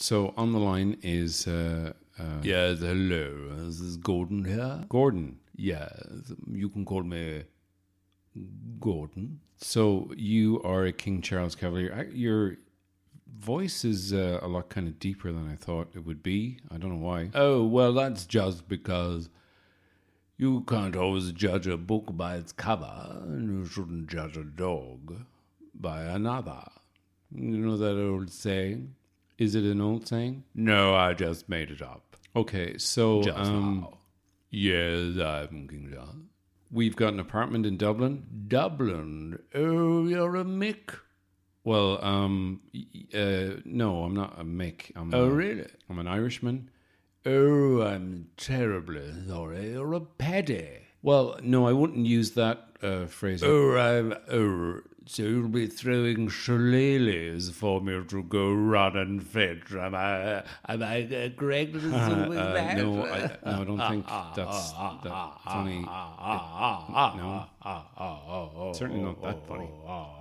So on the line is. Uh, uh, yes, hello. This is Gordon here. Gordon. Yes, you can call me Gordon. So you are a King Charles Cavalier. I, your voice is uh, a lot kind of deeper than I thought it would be. I don't know why. Oh, well, that's just because you can't always judge a book by its cover, and you shouldn't judge a dog by another. You know that old saying? Is it an old saying? No, I just made it up. Okay, so just um, now. Yes, I'm King John. We've got an apartment in Dublin. Dublin? Oh, you're a Mick. Well, um, uh, no, I'm not a Mick. I'm oh, a, really? I'm an Irishman. Oh, I'm terribly sorry. You're a Paddy. Well, no, I wouldn't use that uh, phrase. Oh, I'm. Oh, so you'll be throwing shillelaghs for me to go run and fetch. Am I, am I uh, correct uh, uh, No, I, no, I don't think that's that funny. It, no, certainly not that funny.